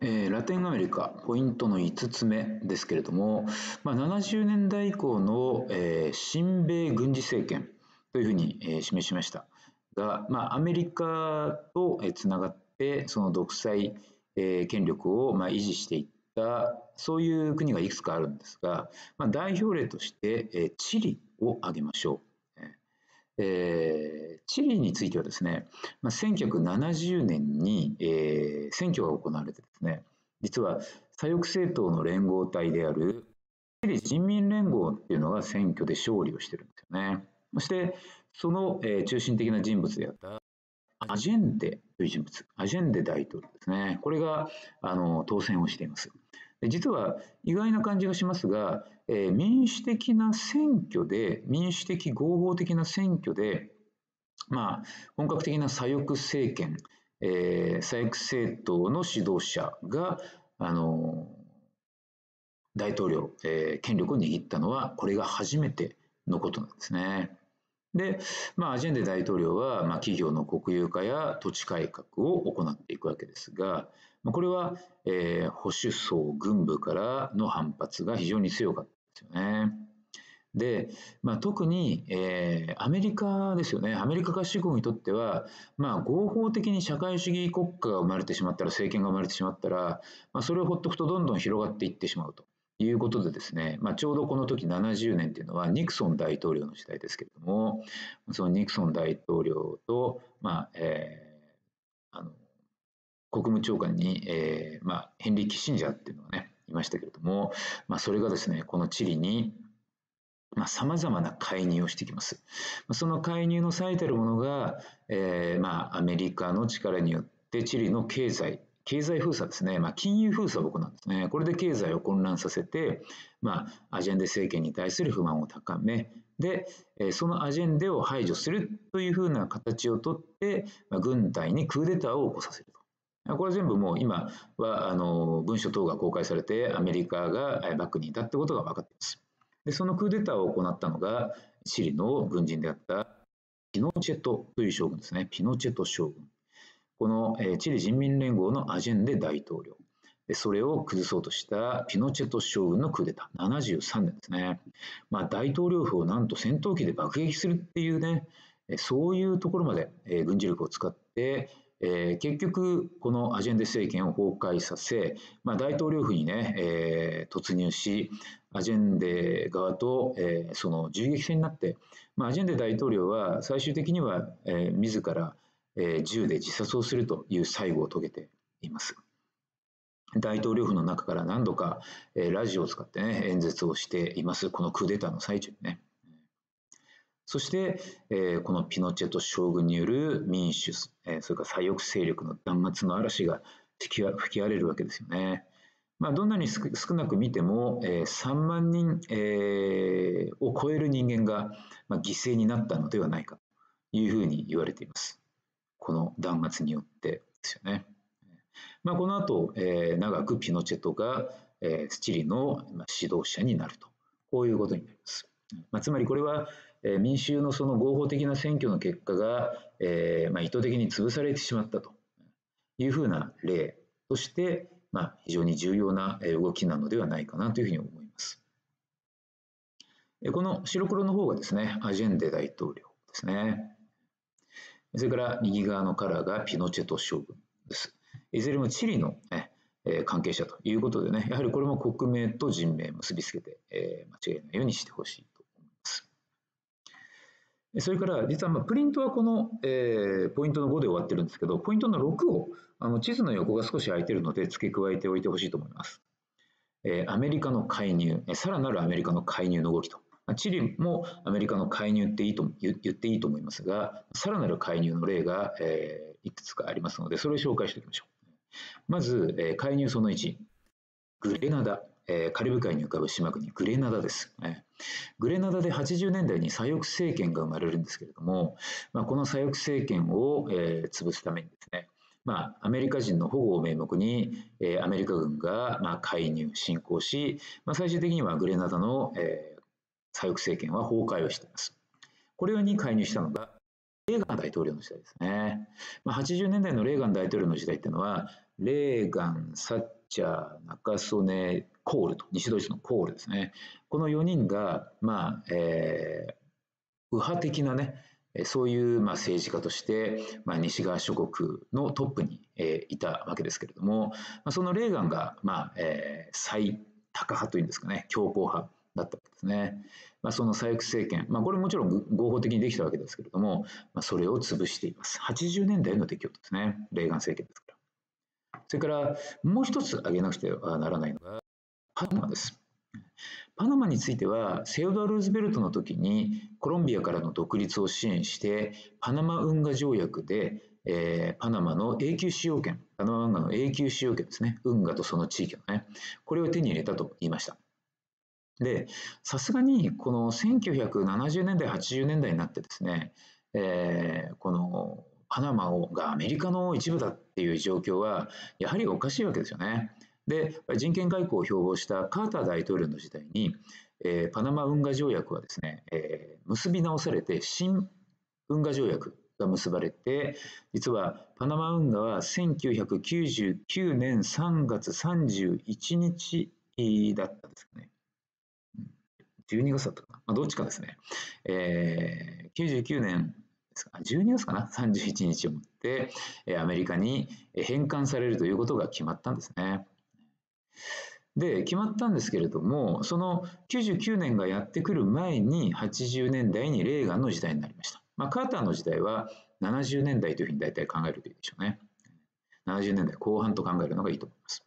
えー、ラテンアメリカ、ポイントの5つ目ですけれども、まあ、70年代以降の、えー、新米軍事政権というふうに、えー、示しましたが、まあ、アメリカとつながって、その独裁、えー、権力を、まあ、維持していったそういう国がいくつかあるんですが、まあ、代表例として、えー、チリを挙げましょう。えー、チリについてはですね、まあ、1970年に、えー、選挙が行われてですね、実は左翼政党の連合体であるチリ人民連合っていうのが選挙で勝利をしてるんですよね。そして、その、えー、中心的な人物であったアジェンデという人物、アジェンデ大統領ですね。これがあの当選をしています。実は意外な感じがしますが、えー、民主的な選挙で民主的合法的な選挙で、まあ、本格的な左翼政権、えー、左翼政党の指導者が、あのー、大統領、えー、権力を握ったのはこれが初めてのことなんですね。で、まあ、アジェンデ大統領は、まあ、企業の国有化や土地改革を行っていくわけですが、これは、えー、保守層軍部からの反発が非常に強かったですよね。で、まあ、特に、えー、アメリカですよねアメリカ合衆国にとっては、まあ、合法的に社会主義国家が生まれてしまったら政権が生まれてしまったら、まあ、それをほっとくとどんどん広がっていってしまうということでですね、まあ、ちょうどこの時70年というのはニクソン大統領の時代ですけれどもそのニクソン大統領と、まあえー、あの国務長官に、えーまあ、ヘンリー・キッシンジャーっていうのがねいましたけれども、まあ、それがですねこのチリにさまざ、まな介入をしてきます。その介入の最たるものが、えーまあ、アメリカの力によってチリの経済経済封鎖ですね、まあ、金融封鎖僕なんですねこれで経済を混乱させて、まあ、アジェンデ政権に対する不満を高めでそのアジェンデを排除するというふうな形をとって、まあ、軍隊にクーデターを起こさせるこれ全部もう今はあの文書等が公開されてアメリカがバックにいたってことが分かっています。でそのクーデターを行ったのがシリの軍人であったピノチェトという将軍ですね。ピノチェト将軍。このチリ人民連合のアジェンデ大統領。それを崩そうとしたピノチェト将軍のクーデター、73年ですね。まあ、大統領府をなんと戦闘機で爆撃するっていうね、そういうところまで軍事力を使ってえー、結局、このアジェンデ政権を崩壊させ、まあ、大統領府にね、えー、突入し、アジェンデ側と、えー、その銃撃戦になって、まあ、アジェンデ大統領は最終的には、えー、自ら、えー、銃で自殺をするという最後を遂げています。大統領府の中から何度か、えー、ラジオを使ってね、演説をしています。このクーデターの最中にね。そして、えー、このピノチェト将軍による民主、えー、それから左翼勢力の弾圧の嵐が吹き荒れるわけですよね。まあ、どんなに少なく見ても、えー、3万人、えー、を超える人間が、まあ、犠牲になったのではないかというふうに言われています。この弾圧によってですよね。まあ、この後、えー、長くピノチェトが、えー、スチリの指導者になるとこういうことになります。まあ、つまりこれはえ民衆のその合法的な選挙の結果が、えまあ、意図的に潰されてしまったというふうな例として、まあ、非常に重要な動きなのではないかなというふうに思います。この白黒の方がですね、アジェンデ大統領ですね。それから右側のカラーがピノチェト将軍です。いずれもチリの、ね、関係者ということでね、やはりこれも国名と人名結びつけて、え間違いないようにしてほしいそれから実はまプリントはこの、えポイントの5で終わってるんですけど、ポイントの6をあの地図の横が少し空いてるので付け加えておいてほしいと思います。えアメリカの介入、さらなるアメリカの介入の動きと。チリもアメリカの介入っていいと言っていいと思いますが、さらなる介入の例が、えいくつかありますので、それを紹介しておきましょう。まず、え介入その1、グレナダ。カリブ海に浮かぶ島国グレナダですね。グレナダで80年代に左翼政権が生まれるんですけれども、まあ、この左翼政権を、えー、潰すためにですね、まあ、アメリカ人の保護を名目に、えー、アメリカ軍が、まあ、介入、侵攻し、まあ、最終的にはグレナダの、えー、左翼政権は崩壊をしています。これに介入したのがレーガン大統領の時代ですね。まあ、80年代のレーガン大統領の時代っていうのは、レーガン、サッチャー、中曽根、コールと、西ドイツのコールですね。この4人が、まあ、えー、右派的なね、そういうまあ政治家として、まあ、西側諸国のトップに、えー、いたわけですけれども、まあ、そのレーガンが、まあえー、最高派というんですかね、強硬派だったわけですね。まあ、その左翼政権、まあ、これもちろん合法的にできたわけですけれども、まあ、それを潰しています。80年代の出来事ですね、レーガン政権ですから。それからもう一つ挙げなくてはならないのが、パナマです。パナマについてはセオドア・ルーズベルトの時にコロンビアからの独立を支援してパナマ運河条約で、えー、パナマの永久使用権パナマ運河の永久使用権ですね運河とその地域のねこれを手に入れたと言いましたでさすがにこの1970年代80年代になってですね、えー、このパナマをがアメリカの一部だっていう状況はやはりおかしいわけですよね。で人権外交を標榜したカーター大統領の時代に、えー、パナマ運河条約はですね、えー、結び直されて新運河条約が結ばれて実はパナマ運河は1999年3月31日だったんですかね12月だったかな、まあ、どっちかですね、えー、99年ですか12月かな31日をもってアメリカに返還されるということが決まったんですね。で決まったんですけれどもその99年がやってくる前に80年代にレーガンの時代になりました、まあ、カーターの時代は70年代というふうに大体考えるといいでしょうね70年代後半と考えるのがいいと思います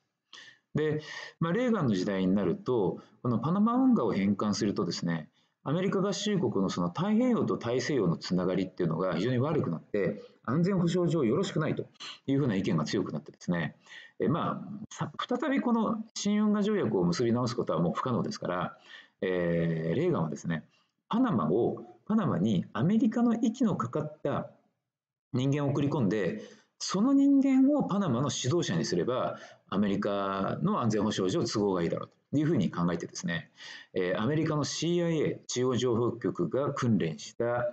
で、まあ、レーガンの時代になるとこのパナマ運河を返還するとですねアメリカ合衆国のその太平洋と大西洋のつながりっていうのが非常に悪くなって、安全保障上よろしくないというふうな意見が強くなってですね、えまあ、再びこの新運河条約を結び直すことはもう不可能ですから、えー、レーガンはですね、パナマを、パナマにアメリカの息のかかった人間を送り込んで、その人間をパナマの指導者にすれば、アメリカの安全保障上都合がいいだろうというふうに考えてですね、えアメリカの CIA 中央情報局が訓練した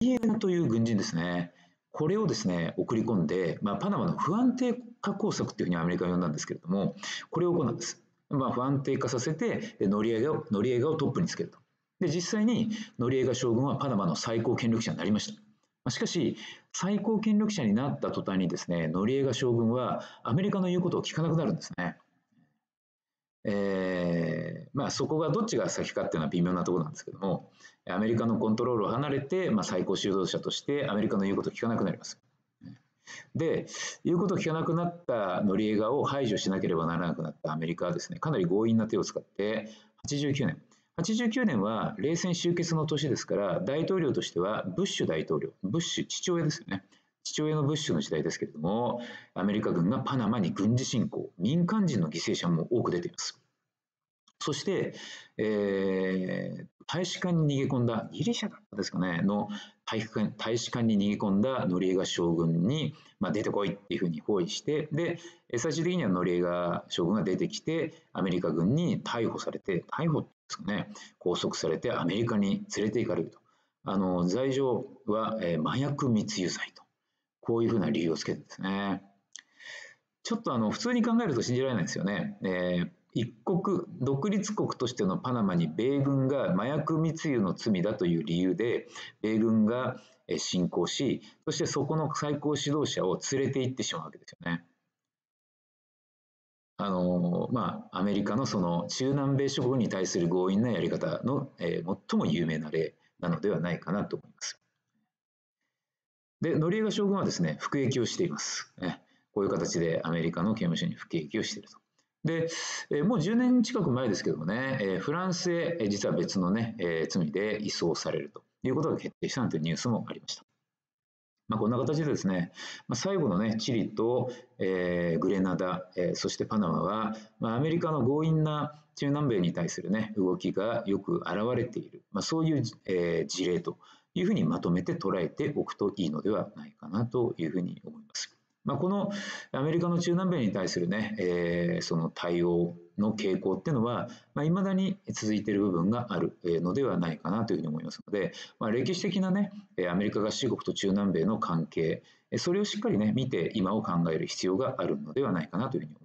PN という軍人ですねこれをですね送り込んで、まあ、パナマの不安定化工作というふうにアメリカは呼んだんですけれどもこれを行うんです、まあ、不安定化させて乗り上げを乗り上げをトップにつけるとで実際に乗り上げ将軍はパナマの最高権力者になりましたしかし、最高権力者になった途端にですね、ノリエガ将軍はアメリカの言うことを聞かなくなるんですね。えー、まあ、そこがどっちが先かっていうのは微妙なところなんですけども、アメリカのコントロールを離れて、まあ、最高指導者としてアメリカの言うことを聞かなくなります。で、言うことを聞かなくなったノリエガを排除しなければならなくなったアメリカはですね、かなり強引な手を使って、89年、89年は冷戦終結の年ですから大統領としてはブッシュ大統領ブッシュ父親ですよね父親のブッシュの時代ですけれどもアメリカ軍がパナマに軍事侵攻民間人の犠牲者も多く出ていますそして、えー、大使館に逃げ込んだ、ギリシャだったですかね、の大使館大使館に逃げ込んだ乗り絵が将軍に、まあ、出てこいっていうふうに包囲して、で、最終的には乗リエが将軍が出てきて、アメリカ軍に逮捕されて、逮捕ですかね、拘束されてアメリカに連れて行かれると。あの罪状は、えー、麻薬密輸罪と、こういうふうな理由をつけてですね。ちょっとあの普通に考えると信じられないですよね。えー一国独立国としてのパナマに米軍が麻薬密輸の罪だという理由で米軍が侵攻しそしてそこの最高指導者を連れて行ってしまうわけですよね。あのまあ、アメリカのその中南米諸国に対する強引なやり方の、えー、最も有名な例なのではないかなと思います。で、ノリエガ将軍はですね、服役をしています。ね、こういう形でアメリカの刑務所に服役をしていると。で、えもう10年近く前ですけどもね、えフランスへ、実は別のね、え罪で移送されるということが決定したというニュースもありました。まあ、こんな形でですね、まあ、最後のね、チリと、えー、グレナダ、えー、そしてパナマは、まあ、アメリカの強引な中南米に対するね、動きがよく現れている、まあ、そういう、えー、事例というふうにまとめて捉えておくといいのではないかなというふうに思います。まあ、このアメリカの中南米に対するね、えー、その対応の傾向っていうのは、まあ、未だに続いている部分があるのではないかなというふうに思いますので、まあ、歴史的なね、アメリカ合衆国と中南米の関係、それをしっかりね、見て今を考える必要があるのではないかなというふうに思います。